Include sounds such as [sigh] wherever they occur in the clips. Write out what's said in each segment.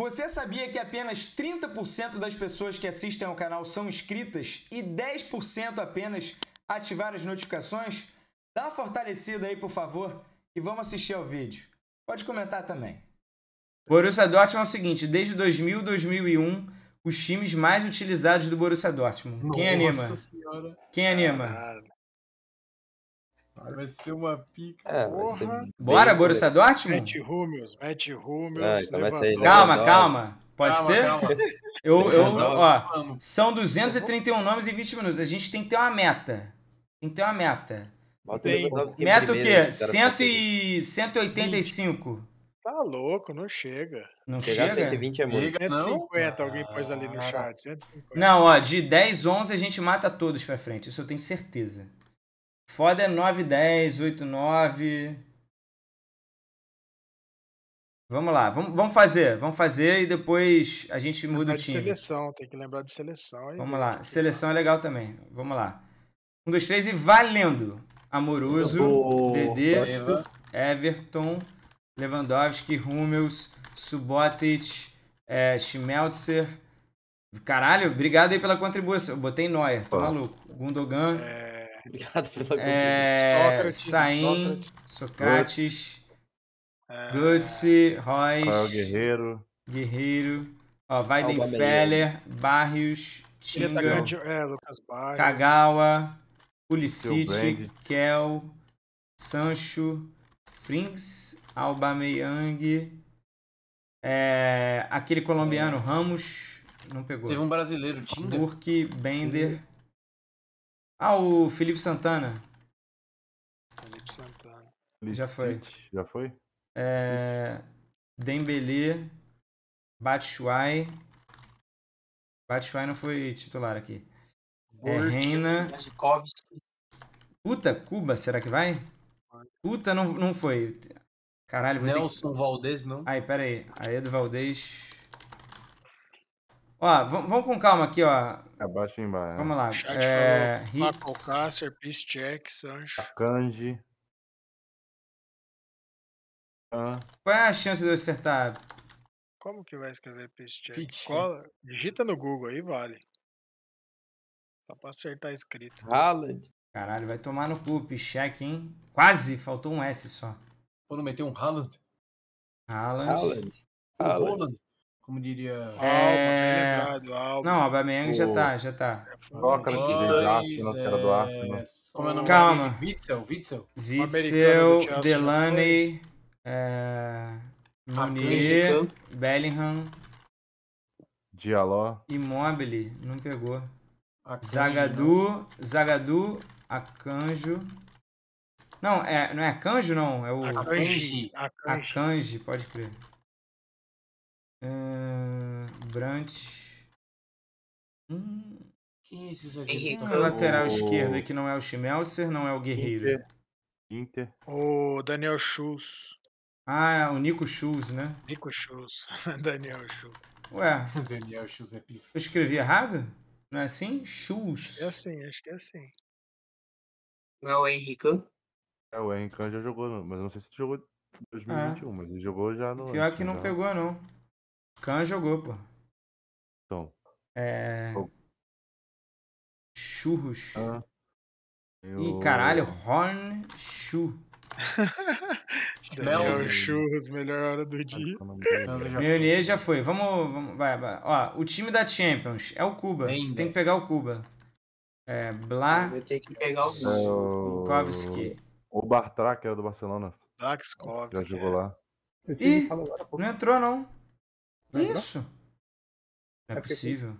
Você sabia que apenas 30% das pessoas que assistem ao canal são inscritas e 10% apenas ativaram as notificações? Dá uma fortalecida aí, por favor, e vamos assistir ao vídeo. Pode comentar também. Borussia Dortmund é o seguinte, desde 2000, 2001, os times mais utilizados do Borussia Dortmund. Nossa Quem anima? Senhora. Quem anima? Vai ser uma pica. É, ser Bora, Borussia Dortmund? Matt Hummels, Matt Hummels. Não, ah, então calma, Lewandowski. calma. Pode calma, ser? Calma. [laughs] Eu, eu, ó, são 231 nomes em 20 minutos. A gente tem que ter uma meta. Tem que ter uma meta. Tem. Meta o quê? 185. Tá louco, não chega. Não Chegar chega? 120 é muito. 150, alguém pôs ali no chat. 150. Não, ó, de 10, 11 a gente mata todos pra frente. Isso eu tenho certeza. Foda é 9, 10, 8, 9. Vamos lá, vamos, vamos fazer, vamos fazer e depois a gente muda o time. seleção, tem que lembrar de seleção. Vamos lá, seleção é legal também. Vamos lá. Um, dois, três e valendo! Amoroso, Dedê, Everton, Lewandowski, Hummels, Subotic, é, Schmelzer. Caralho, obrigado aí pela contribuição. Eu botei Neuer, tô maluco. Gundogan. É... [laughs] Obrigado pela pergunta. É, Sócrates, Saim, Sócrates, Götze, é... Guerreiro, Guerreiro ó, Weidenfeller, Barrios, tá Tinga, é, Barrios, Kagawa, Pulisic, Kel, Sancho, Frings, Albameyang, é, aquele colombiano é. Ramos, não pegou. Teve um brasileiro, Tinga. Burke, Bender, ah, o Felipe Santana. Felipe Santana. Já foi. Já foi? É... Dembele, Batshuayi. Batshuayi não foi titular aqui. é Reina. Puta, Cuba, será que vai? Puta, não, não foi. Caralho, vou Nelson ter... Valdez, não? Aí, pera aí. Aedo Valdez. Ó, vamos com calma aqui, ó. Abaixo é, e embaixo. Vamos lá. Chat é, falou, Paco Cácer, Peace Check, Sancho. Kanji. Ah. Qual é a chance de eu acertar? Como que vai escrever Peace Check? Pitch. Cola, digita no Google aí, vale. Só pra acertar escrito. Haaland. Caralho, vai tomar no cu, Check, hein? Quase, faltou um S só. Quando meter um Haaland. Haaland. Haaland. Haaland. Como diria. É... Alba, Não, Aubameyang o... já tá, já tá. Foca no que vem do cara do Arsenal. É, como é o nome Calma. dele? Witzel, Witzel. Witzel, Delaney, é... Munier, então. Bellingham. Dialó. Immobile, não pegou. Acanjo, Zagadu, não. Zagadu, Acanjo. Não, é, não é Acanjo, não. É o... Akanji. Akanji, pode crer. Brant. Hum. Quem é esse zagueiro? Tá lateral esquerdo que não é o Schmelzer, não é o Guerreiro. Inter. Inter. O Daniel Schultz. Ah, é o Nico Schultz, né? Nico Schultz. [laughs] Daniel Schultz. Ué. [laughs] Daniel Schultz é pico. Eu escrevi errado? Não é assim? Schultz. É assim, acho que é assim. Não é o Henrique? É, o Henrique já jogou, mas não sei se jogou 2021, é. mas ele jogou já no. Pior que não já... Né? pegou, não. Khan jogou, pô. Tom. É... Churros. Ah. Eu... Ih, caralho, Horn Chu. [laughs] melhor churros, melhor hora do dia. Meunier então, já foi. Vamos, vamos vai, vai. Ó, o time da Champions é o Cuba. Ainda. Tem que pegar o Cuba. É, Blá. Tem que pegar o Kukovski. É o Bartra, que é o do Barcelona. Daxkovski. Já jogou é. lá. Ih, não entrou, não. Isso. É, é possível.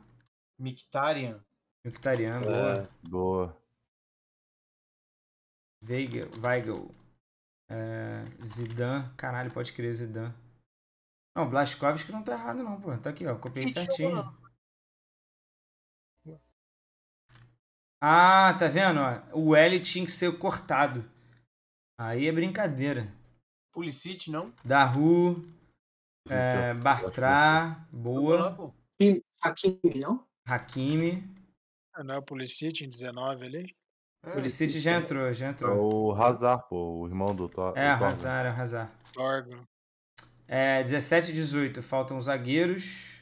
Mictarian. Mictarian, é, boa. É, boa. Weigel. Weigel. É, Zidane. Caralho, pode crer, Zidane. Não, Blaskovski não tá errado, não, pô. Tá aqui, ó. Copiei Sim, certinho. Ah, tá vendo? Ó, o L tinha que ser cortado. Aí é brincadeira. Pulisic, não? Daru. É, Bartra. Boa. Hakimi, não? Hakimi. Ah, não é o Pulisic em 19 ali? É, Pulisic é. já entrou, já entrou. É o Hazard, pô, o irmão do Thor. É, o Hazard, é o Hazard. Torgo. É, 17 e 18, faltam zagueiros.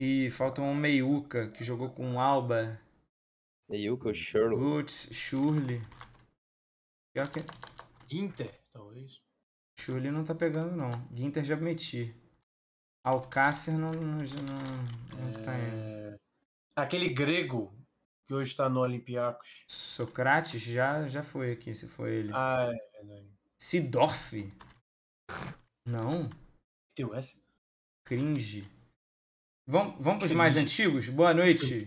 E faltam um Meiuca, que jogou com o Alba. Meiuca, o Shirley. Lutz, Shirley. Pior que... Inter, talvez. Shirley não tá pegando, não. Guinter já meti. Alcácer não, não, não, não tá é... Aquele grego que hoje está no Olympiacos. Socrates já, já foi aqui, se foi ele. Ah, é. Verdade. Sidorf? Não. Deu S? Cringe. Vamos, vamos pros mais antigos? Boa noite.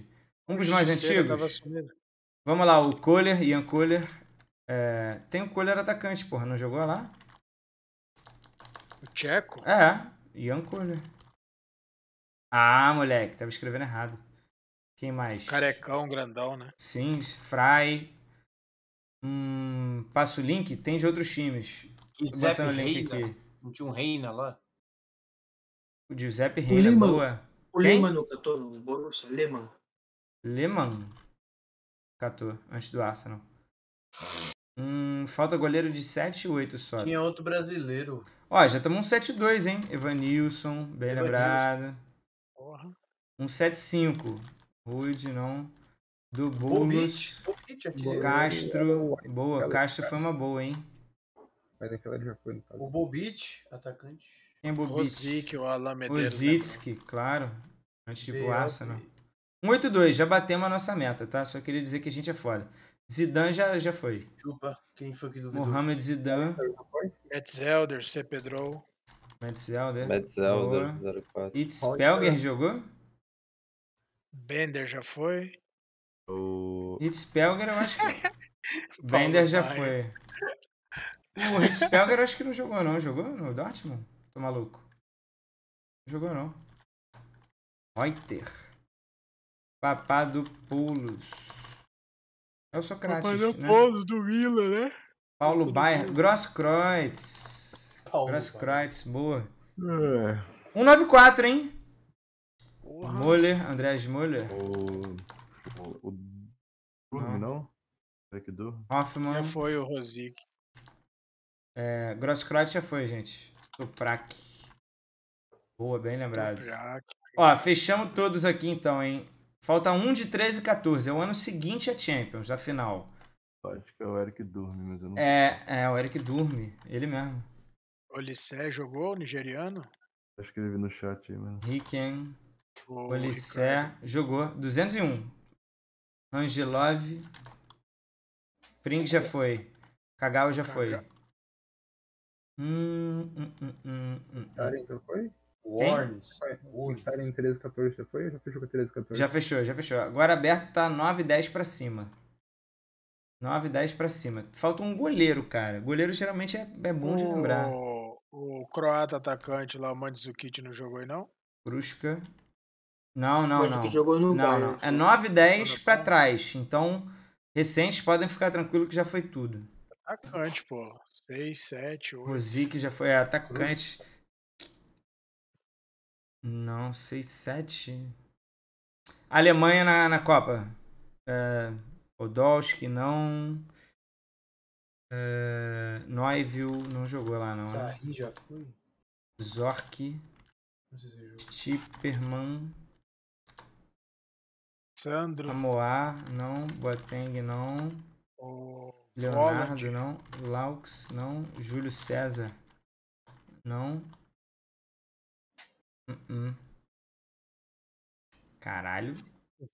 Vamos pros mais antigos? Vamos lá, o Kohler, Ian Kohler. É... Tem o Kohler atacante, porra, não jogou lá? O Tcheco? É. Yanko, né? Ah, moleque, tava escrevendo errado. Quem mais? Carecão, grandão, né? Sim, Fry. Hum, passa o link, tem de outros times. Giuseppe Reina. Não tinha um Reina lá? O Giuseppe Reina, O é boa. O Quem? Lehmann catou no Borussia, Lehmann. Lehmann? Catou, antes do Arsenal falta goleiro de 7-8 e só. Tinha outro brasileiro. Ó, já estamos um 7-2, e hein? Evanilson, bem Evanilson. lembrado. Porra. Um 7-5. e Rude, não. Do Boulos. Castro. Boa, Castro foi uma boa, hein? Mas aquela já foi no caso. O Bobic, atacante. Quem é O Ozik, o Alamedeiros. Ozitski, né, claro. Antes de Boaça, não. Arsenal. 2 já batemos a nossa meta, tá? Só queria dizer que a gente é foda. Zidane já, já foi. Chupa, quem foi que duvidou? Mohamed Zidane. Metzelder, C. Pedro. Metzelder. Metzelder, 04. Itzpelger jogou? Bender já foi. O... Itzpelger eu acho que... [laughs] Bender já foi. O eu acho que não jogou não. Jogou no Dortmund? Tô maluco. Não jogou não. Reuter. pulos. É o Socrates. Mas é o Paulo né? do Willa, né? Paulo né? Baier. Grosskreutz. Grosskreutz, boa. É. 194, hein? Porra. Moller, Andreas Moller. O. O. o... não? não? Será que é Hoffman. Já foi o Rosic. É, Grosskreutz já foi, gente. Toprak. Boa, bem lembrado. Ó, fechamos todos aqui então, hein? Falta um de 13 e 14. É o ano seguinte a Champions, a final. Acho que é o Eric Durme, mas eu não É, é o Eric Durme, ele mesmo. Olissé jogou, nigeriano? acho que ele viu no chat aí, mano. Ricken. Olissé jogou. 201. Angelov. Pring já foi. Kagawa já Kaga. foi. Hum, hum, hum, hum, hum. Karen já foi? Warns. Estarem é? tá em 13, 14 já foi? Já fechou com 13, 14? Já fechou, já fechou. Agora aberto tá 9, 10 pra cima. 9, 10 pra cima. Falta um goleiro, cara. Goleiro geralmente é, é bom o... de lembrar. O croata atacante lá, o Mandzukic, não jogou aí, não? Brusca. Não, não, não. Que jogou no não, não. É 9, 10 pra trás. Então, recentes podem ficar tranquilo que já foi tudo. Atacante, pô. 6, 7, 8. O Zic já foi é, atacante. Não, sei 7. Alemanha na, na Copa. É, Podolski não. É, não jogou lá, não. Né? Sarri já foi. Zork. Tipperman. Sandro. Amoá, não. Boateng, não. O... Leonardo, não. Laux, não. Júlio César, não. Uh -uh. Caralho.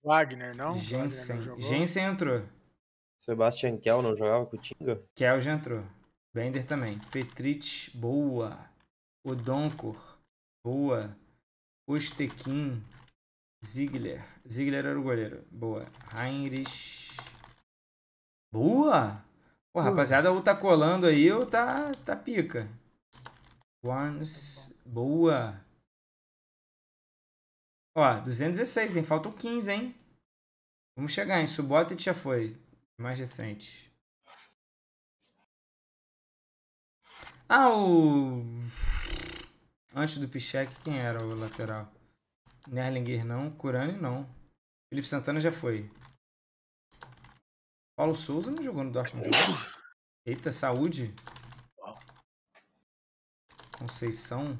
Wagner, não? Jensen. Wagner não Jensen entrou. Sebastian Kell não jogava com o Tinga? Kell já entrou. Bender também. Petrich, boa. Odonkor, boa. Ostequim, Ziegler. Ziegler era o goleiro. Boa. Heinrich. Boa! Pô, rapaziada, ou tá colando aí ou tá, tá pica. Warns Boa. Ó, 216, hein? Faltam 15, hein? Vamos chegar, em Subotit já foi. Mais recente. Ah, o... Antes do Pichek, quem era o lateral? Nerlinger não, Curani não. Felipe Santana já foi. Paulo Souza não jogou no Dortmund. Jogou? Eita, saúde. Conceição?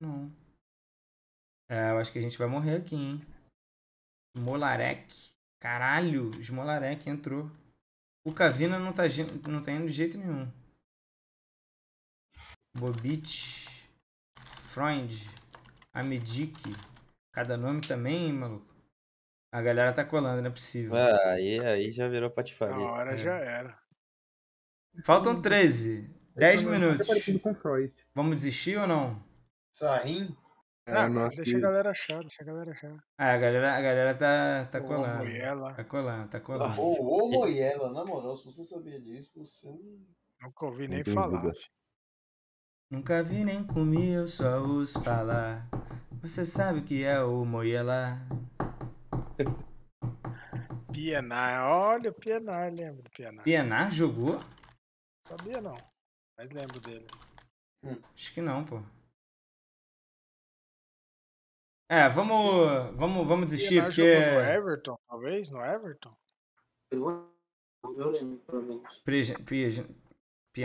Não. É, eu acho que a gente vai morrer aqui, hein? Molarek. Caralho, os Molarek entrou. O Cavina não tá, não tá indo de jeito nenhum. Bobit. Freund. Amedic. Cada nome também, hein, maluco. A galera tá colando, não é possível. Ah, aí, aí já virou patifaria. a hora é. já era. Faltam 13. 10 minutos. Vamos desistir ou não? Sarrinho? ah, deixa a galera achar, deixa a galera achar. Ah, a galera, a galera tá, tá colando. Tá colando, tá colando. Ô, ô Moiela, na moral, se você sabia disso, você não. Nunca ouvi nem falar. Nunca vi nem comi, eu só os falar. Você sabe o que é o Moiela? [laughs] Pienar, olha o Pienar, lembro do Pienar. Pienar jogou? Sabia não, mas lembro dele. Hum. Acho que não, pô. É, vamos, vamos, vamos desistir, porque... no Everton, talvez, no Everton? Eu lembro, pelo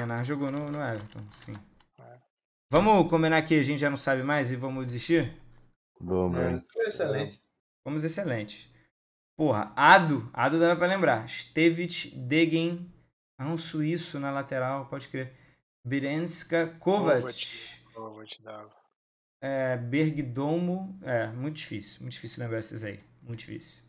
menos. jogou no, no Everton, sim. É. Vamos combinar que a gente já não sabe mais e vamos desistir? Bom. É, foi excelente. Vamos excelente. Porra, Ado, Ado dava pra lembrar. Stevich, Degen, é um suíço na lateral, pode crer. Birenska, Kovac. Kovac dava é, Bergdomo. É, muito difícil, muito difícil lembrar esses aí. Muito difícil.